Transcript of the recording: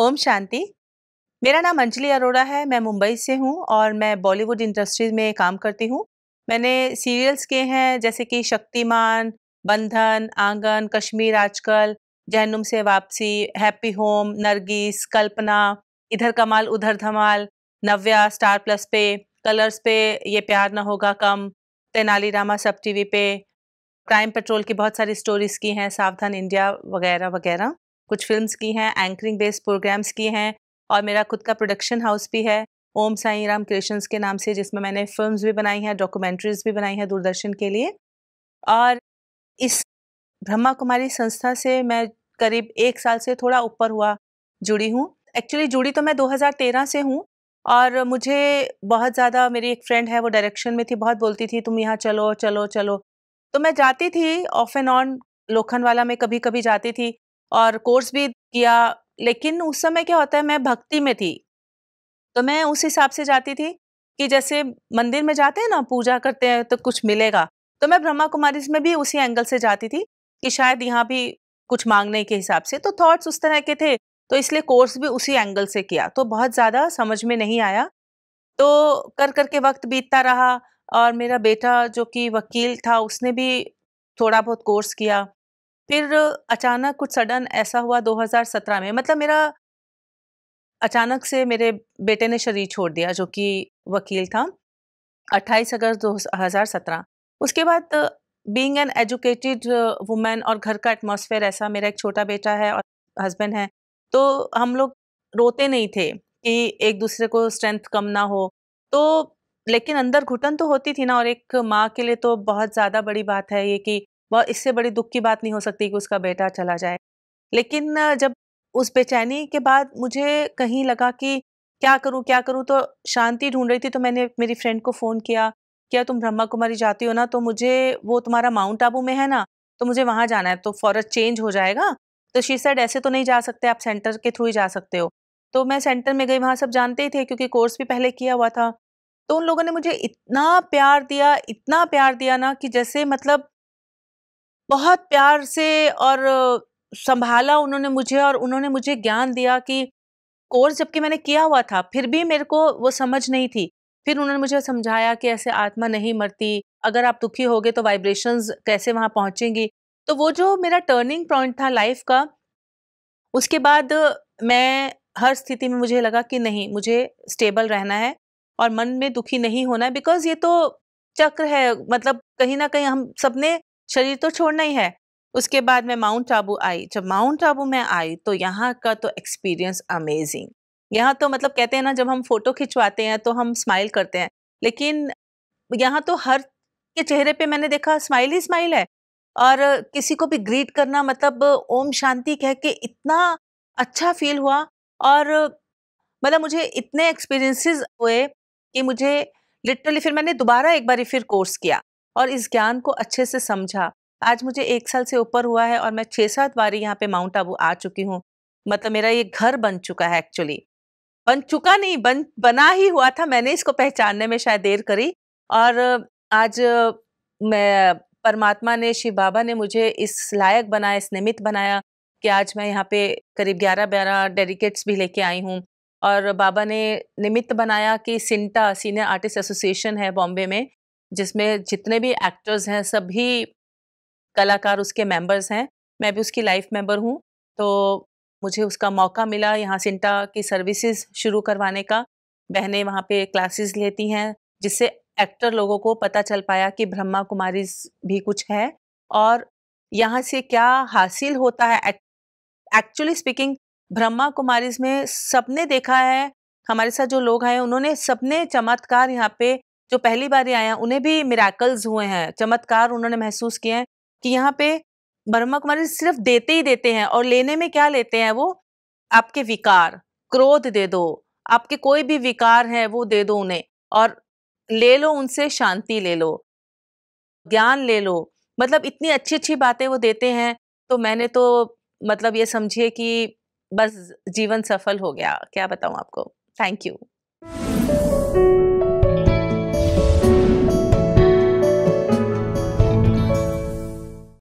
ओम शांति मेरा नाम अंजलि अरोड़ा है मैं मुंबई से हूँ और मैं बॉलीवुड इंडस्ट्रीज में काम करती हूँ मैंने सीरियल्स किए हैं जैसे कि शक्तिमान बंधन आंगन कश्मीर आजकल जहनुम से वापसी हैप्पी होम नरगिस कल्पना इधर कमाल उधर धमाल नव्या स्टार प्लस पे कलर्स पे ये प्यार ना होगा कम तेनाली रामा सब टीवी पे क्राइम पेट्रोल की बहुत सारी स्टोरीज की हैं सावधान इंडिया वगैरह वगैरह कुछ फिल्म्स की हैं एंकरिंग बेस्ड प्रोग्राम्स की हैं और मेरा खुद का प्रोडक्शन हाउस भी है ओम साई राम क्रिएशंस के नाम से जिसमें मैंने फिल्म्स भी बनाई हैं डॉक्यूमेंट्रीज भी बनाई हैं दूरदर्शन के लिए और इस ब्रह्मा कुमारी संस्था से मैं करीब एक साल से थोड़ा ऊपर हुआ जुड़ी हूँ एक्चुअली जुड़ी तो मैं 2013 से हूँ और मुझे बहुत ज़्यादा मेरी एक फ्रेंड है वो डायरेक्शन में थी बहुत बोलती थी तुम यहाँ चलो चलो चलो तो मैं जाती थी ऑफ एंड ऑन लोखंडवाला में कभी कभी जाती थी और कोर्स भी किया लेकिन उस समय क्या होता है मैं भक्ति में थी तो मैं उस हिसाब से जाती थी कि जैसे मंदिर में जाते हैं ना पूजा करते हैं तो कुछ मिलेगा तो मैं ब्रह्मा कुमारी में भी उसी एंगल से जाती थी कि शायद यहाँ भी कुछ मांगने के हिसाब से तो थॉट्स उस तरह के थे तो इसलिए कोर्स भी उसी एंगल से किया तो बहुत ज़्यादा समझ में नहीं आया तो कर कर के वक्त बीतता रहा और मेरा बेटा जो कि वकील था उसने भी थोड़ा बहुत कोर्स किया फिर अचानक कुछ सडन ऐसा हुआ 2017 में मतलब मेरा अचानक से मेरे बेटे ने शरीर छोड़ दिया जो कि वकील था 28 अगस्त 2017 उसके बाद बीइंग एन एजुकेटेड वुमेन और घर का एटमॉस्फेयर ऐसा मेरा एक छोटा बेटा है और हस्बैंड है तो हम लोग रोते नहीं थे कि एक दूसरे को स्ट्रेंथ कम ना हो तो लेकिन अंदर घुटन तो होती थी ना और एक माँ के लिए तो बहुत ज़्यादा बड़ी बात है ये कि बहुत इससे बड़ी दुख की बात नहीं हो सकती कि उसका बेटा चला जाए लेकिन जब उस बेचैनी के बाद मुझे कहीं लगा कि क्या करूं क्या करूं तो शांति ढूंढ रही थी तो मैंने मेरी फ्रेंड को फ़ोन किया क्या तुम ब्रह्मा कुमारी जाती हो ना तो मुझे वो तुम्हारा माउंट आबू में है ना तो मुझे वहाँ जाना है तो फॉर चेंज हो जाएगा तो शी सेड ऐसे तो नहीं जा सकते आप सेंटर के थ्रू ही जा सकते हो तो मैं सेंटर में गई वहाँ सब जानते ही थे क्योंकि कोर्स भी पहले किया हुआ था तो उन लोगों ने मुझे इतना प्यार दिया इतना प्यार दिया ना कि जैसे मतलब बहुत प्यार से और संभाला उन्होंने मुझे और उन्होंने मुझे ज्ञान दिया कि कोर्स जबकि मैंने किया हुआ था फिर भी मेरे को वो समझ नहीं थी फिर उन्होंने मुझे समझाया कि ऐसे आत्मा नहीं मरती अगर आप दुखी होगे तो वाइब्रेशंस कैसे वहाँ पहुँचेंगी तो वो जो मेरा टर्निंग पॉइंट था लाइफ का उसके बाद मैं हर स्थिति में मुझे लगा कि नहीं मुझे स्टेबल रहना है और मन में दुखी नहीं होना है बिकॉज ये तो चक्र है मतलब कहीं ना कहीं हम सबने शरीर तो छोड़ना ही है उसके बाद मैं माउंट आबू आई जब माउंट आबू में आई तो यहाँ का तो एक्सपीरियंस अमेजिंग यहाँ तो मतलब कहते हैं ना जब हम फोटो खिंचवाते हैं तो हम स्माइल करते हैं लेकिन यहाँ तो हर के चेहरे पे मैंने देखा स्माइल ही स्माइल है और किसी को भी ग्रीट करना मतलब ओम शांति कह के इतना अच्छा फील हुआ और मतलब मुझे इतने एक्सपीरियंसेस हुए कि मुझे लिटरली फिर मैंने दोबारा एक बार फिर कोर्स किया और इस ज्ञान को अच्छे से समझा आज मुझे एक साल से ऊपर हुआ है और मैं छः सात बारी यहाँ पे माउंट आबू आ चुकी हूँ मतलब मेरा ये घर बन चुका है एक्चुअली बन चुका नहीं बन बना ही हुआ था मैंने इसको पहचानने में शायद देर करी और आज मैं परमात्मा ने शिव बाबा ने मुझे इस लायक बनाया इस निमित्त बनाया कि आज मैं यहाँ पे करीब ग्यारह बारह डेडिकेट्स भी लेके आई हूँ और बाबा ने निमित्त बनाया कि सिंटा सीनियर आर्टिस्ट एसोसिएशन है बॉम्बे में जिसमें जितने भी एक्टर्स हैं सभी कलाकार उसके मेंबर्स हैं मैं भी उसकी लाइफ मेंबर हूँ तो मुझे उसका मौका मिला यहाँ सिंटा की सर्विसेज शुरू करवाने का बहनें वहाँ पे क्लासेस लेती हैं जिससे एक्टर लोगों को पता चल पाया कि ब्रह्मा कुमारी भी कुछ है और यहाँ से क्या हासिल होता है एक्चुअली स्पीकिंग ब्रह्मा कुमारी में सबने देखा है हमारे साथ जो लोग आए उन्होंने सबने चमत्कार यहाँ पे जो पहली बार आए हैं उन्हें भी मिराकल्स हुए हैं चमत्कार उन्होंने महसूस किए हैं कि यहाँ पे ब्रह्मा कुमारी सिर्फ देते ही देते हैं और लेने में क्या लेते हैं वो आपके विकार क्रोध दे दो आपके कोई भी विकार है वो दे दो उन्हें और ले लो उनसे शांति ले लो ज्ञान ले लो मतलब इतनी अच्छी अच्छी बातें वो देते हैं तो मैंने तो मतलब ये समझिए कि बस जीवन सफल हो गया क्या बताऊँ आपको थैंक यू